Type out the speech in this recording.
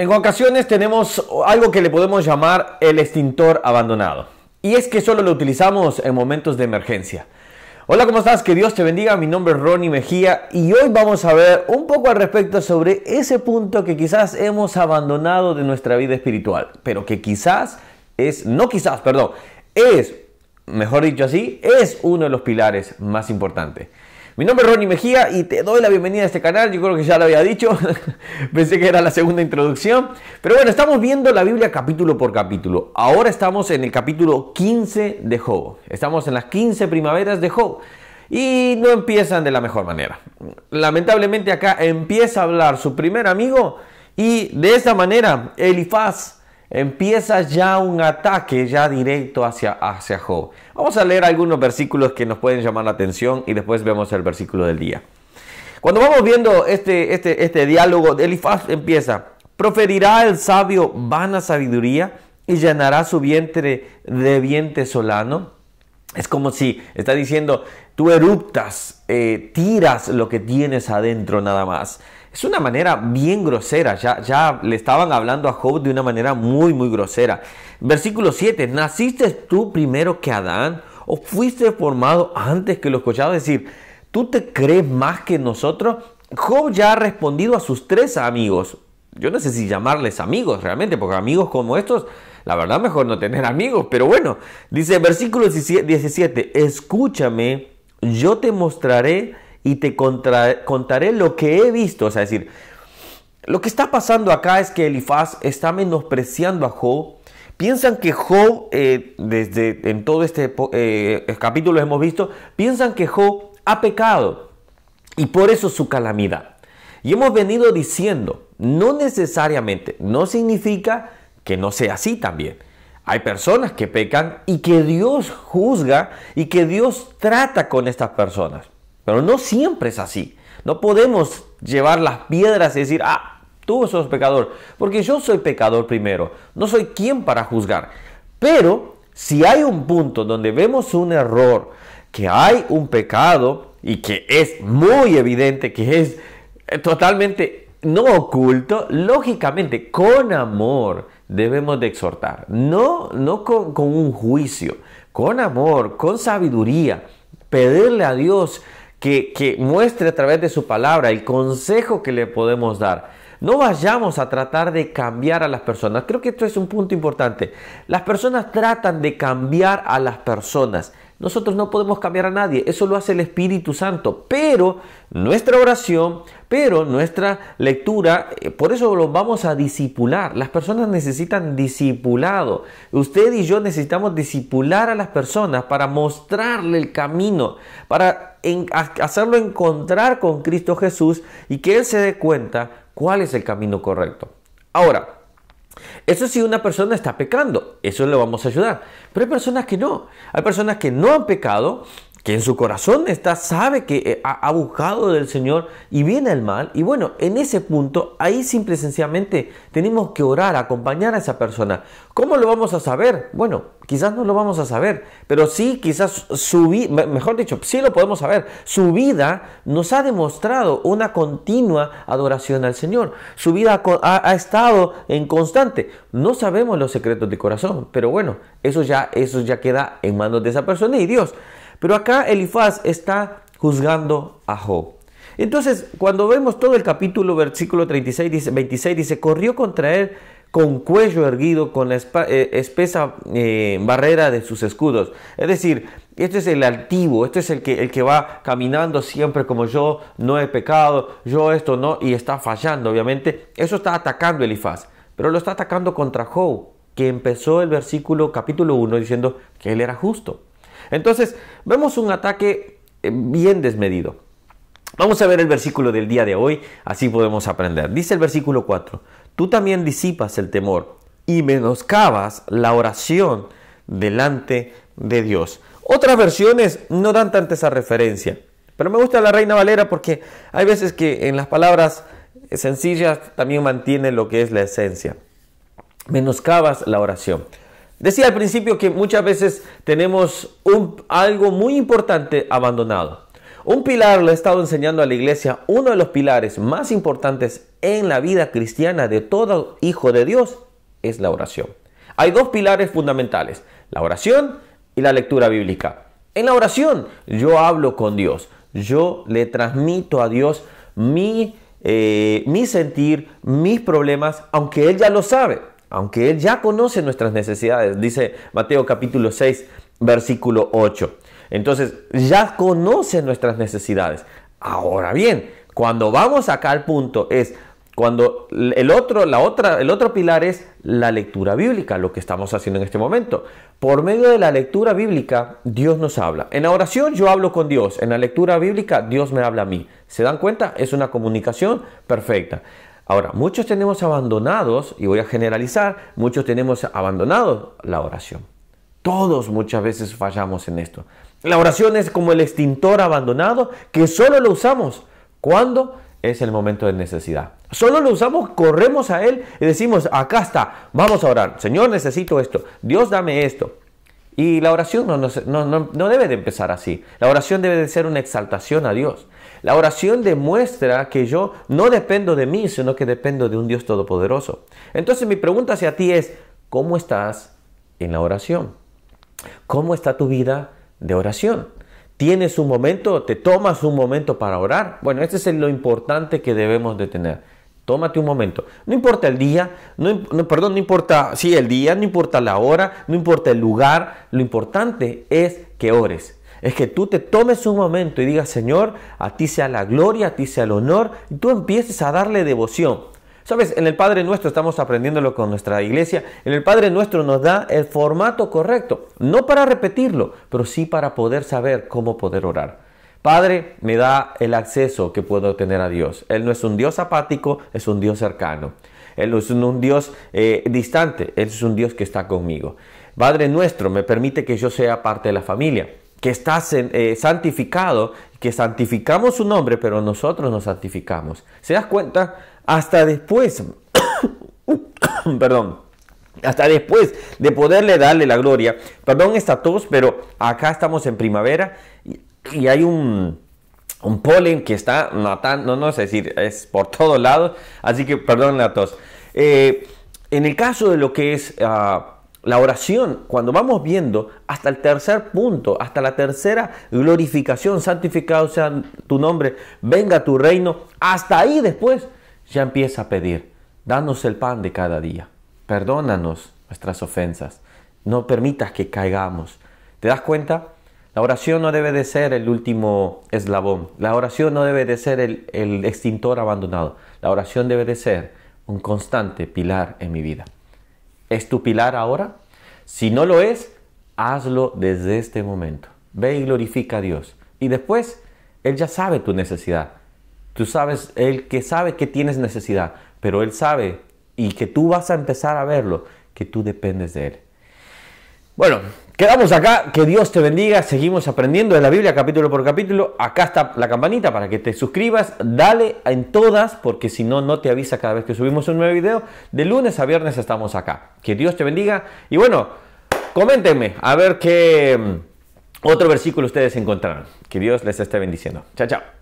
En ocasiones tenemos algo que le podemos llamar el extintor abandonado. Y es que solo lo utilizamos en momentos de emergencia. Hola, ¿cómo estás? Que Dios te bendiga. Mi nombre es Ronnie Mejía y hoy vamos a ver un poco al respecto sobre ese punto que quizás hemos abandonado de nuestra vida espiritual, pero que quizás es, no quizás, perdón, es, mejor dicho así, es uno de los pilares más importantes. Mi nombre es Ronnie Mejía y te doy la bienvenida a este canal. Yo creo que ya lo había dicho, pensé que era la segunda introducción. Pero bueno, estamos viendo la Biblia capítulo por capítulo. Ahora estamos en el capítulo 15 de Job. Estamos en las 15 primaveras de Job. Y no empiezan de la mejor manera. Lamentablemente acá empieza a hablar su primer amigo y de esa manera Elifaz empieza ya un ataque ya directo hacia, hacia Job. Vamos a leer algunos versículos que nos pueden llamar la atención y después vemos el versículo del día. Cuando vamos viendo este, este, este diálogo, Elifaz empieza, proferirá el sabio vana sabiduría y llenará su vientre de vientre solano. Es como si está diciendo, tú eruptas, eh, tiras lo que tienes adentro nada más. Es una manera bien grosera, ya, ya le estaban hablando a Job de una manera muy, muy grosera. Versículo 7, ¿naciste tú primero que Adán o fuiste formado antes que lo escuchado? Es decir, ¿tú te crees más que nosotros? Job ya ha respondido a sus tres amigos. Yo no sé si llamarles amigos realmente, porque amigos como estos, la verdad mejor no tener amigos, pero bueno, dice versículo 17, escúchame, yo te mostraré y te contaré lo que he visto. O sea, es decir, lo que está pasando acá es que Elifaz está menospreciando a Job. Piensan que Job, eh, desde en todo este eh, capítulo hemos visto, piensan que Job ha pecado y por eso su calamidad. Y hemos venido diciendo, no necesariamente, no significa que no sea así también. Hay personas que pecan y que Dios juzga y que Dios trata con estas personas. Pero no siempre es así. No podemos llevar las piedras y decir, ah, tú sos pecador, porque yo soy pecador primero. No soy quien para juzgar. Pero si hay un punto donde vemos un error, que hay un pecado y que es muy evidente, que es eh, totalmente no oculto, lógicamente, con amor debemos de exhortar, no, no con un juicio, con amor, con sabiduría, pedirle a Dios que, muestre a través de su palabra el consejo que le podemos dar. No vayamos a tratar de cambiar a las personas. Creo que esto es un punto importante. Las personas tratan de cambiar a las personas. Nosotros no podemos cambiar a nadie, eso lo hace el Espíritu Santo. Pero nuestra oración, pero nuestra lectura, eh, por eso lo vamos a disipular. Las personas necesitan discipulado. Usted y yo necesitamos disipular a las personas para mostrarle el camino, para en, hacerlo encontrar con Cristo Jesús y que Él se dé cuenta cuál es el camino correcto. Ahora, eso si una persona está pecando, eso le vamos a ayudar. Pero hay personas que no. Hay personas que no han pecado, que en su corazón está, sabe que eh, ha, buscado del Señor y viene el mal. Y bueno, en ese punto, ahí simple y sencillamente tenemos que orar, acompañar a esa persona. ¿Cómo lo vamos a saber? Bueno, quizás no lo vamos a saber, pero sí, quizás su vida, mejor dicho, sí lo podemos saber. Su vida nos ha demostrado una continua adoración al Señor. Su vida ha, estado en constante. No sabemos los secretos de corazón, pero bueno, eso ya, eso ya queda en manos de esa persona y Dios. Pero acá Elifaz está juzgando a Job. Entonces, cuando vemos todo el capítulo, versículo 36, 26, dice, corrió contra él con cuello erguido, con la eh, espesa eh, barrera de sus escudos. Es decir, este es el altivo, este es el que, el que va caminando siempre como yo no he pecado, yo esto no, y está fallando, obviamente. Eso está atacando Elifaz, pero lo está atacando contra Job, que empezó el versículo capítulo 1 diciendo que él era justo. Entonces, vemos un ataque eh, bien desmedido. Vamos a ver el versículo del día de hoy, así podemos aprender. Dice el versículo 4, tú también disipas el temor y menoscabas la oración delante de Dios. Otras versiones no dan tanta esa referencia, pero me gusta la Reina Valera porque hay veces que en las palabras sencillas también mantiene lo que es la esencia. Menoscabas la oración. Decía al principio que muchas veces tenemos algo muy importante abandonado. Un pilar, lo he estado enseñando a la iglesia, uno de los pilares más importantes en la vida cristiana de todo hijo de Dios es la oración. Hay dos pilares fundamentales, la oración y la lectura bíblica. En la oración yo hablo con Dios, yo le transmito a Dios mi, eh, mi sentir, mis problemas, aunque Él ya lo sabe aunque Él ya conoce nuestras necesidades, dice Mateo capítulo 6, versículo 8. Entonces, ya conoce nuestras necesidades. Ahora bien, cuando vamos acá al punto es cuando el otro, la otra, el otro pilar es la lectura bíblica, lo que estamos haciendo en este momento. Por medio de la lectura bíblica, Dios nos habla. En la oración yo hablo con Dios, en la lectura bíblica Dios me habla a mí. ¿Se dan cuenta? Es una comunicación perfecta. Ahora, muchos tenemos abandonados, y voy a generalizar, muchos tenemos abandonado la oración. Todos muchas veces fallamos en esto. La oración es como el extintor abandonado que solo lo usamos cuando es el momento de necesidad. Solo lo usamos, corremos a Él y decimos, acá está, vamos a orar. Señor, necesito esto. Dios, dame esto. Y la oración no, debe de empezar así. La oración debe de ser una exaltación a Dios. La oración demuestra que yo no dependo de mí, sino que dependo de un Dios todopoderoso. Entonces mi pregunta hacia ti es, ¿cómo estás en la oración? ¿Cómo está tu vida de oración? ¿Tienes un momento? ¿Te tomas un momento para orar? Bueno, este es lo importante que debemos de tener. Tómate un momento. No importa el día, no, perdón, no importa, sí, el día, no importa la hora, no importa el lugar. Lo importante es que ores. Es que tú te tomes un momento y digas, Señor, a ti sea la gloria, a ti sea el honor, y tú empieces a darle devoción. Sabes, en el Padre Nuestro estamos aprendiéndolo con nuestra iglesia. En el Padre Nuestro nos da el formato correcto, no para repetirlo, pero sí para poder saber cómo poder orar. Padre me da el acceso que puedo tener a Dios. Él no es un Dios apático, es un Dios cercano. Él no es un Dios eh, distante, Él es un Dios que está conmigo. Padre nuestro, me permite que yo sea parte de la familia, que estás eh, santificado, que santificamos su nombre, pero nosotros nos santificamos. ¿Se das cuenta? Hasta después, perdón, hasta después de poderle darle la gloria. Perdón, está tos, pero acá estamos en primavera y hay un, polen que está no sé decir, es por todos lados, así que perdón a todos eh, en el caso de lo que es ah, la oración, cuando vamos viendo hasta el tercer punto, hasta la tercera glorificación, santificado sea tu nombre, venga tu reino, hasta ahí después ya empieza a pedir, danos el pan de cada día, perdónanos nuestras ofensas, no permitas que caigamos. ¿Te das cuenta? La oración no debe de ser el último eslabón. La oración no debe de ser el, extintor abandonado. La oración debe de ser un constante pilar en mi vida. ¿Es tu pilar ahora? Si no lo es, hazlo desde este momento. Ve y glorifica a Dios. Y después, Él ya sabe tu necesidad. Tú sabes, Él que sabe que tienes necesidad, pero Él sabe y que tú vas a empezar a verlo, que tú dependes de Él. Bueno, quedamos acá, que Dios te bendiga, seguimos aprendiendo de la Biblia capítulo por capítulo, acá está la campanita para que te suscribas, dale en todas, porque si no, no te avisa cada vez que subimos un nuevo video, de lunes a viernes estamos acá, que Dios te bendiga y bueno, coméntenme a ver qué mm, otro versículo ustedes encontraron, que Dios les esté bendiciendo, chao chao.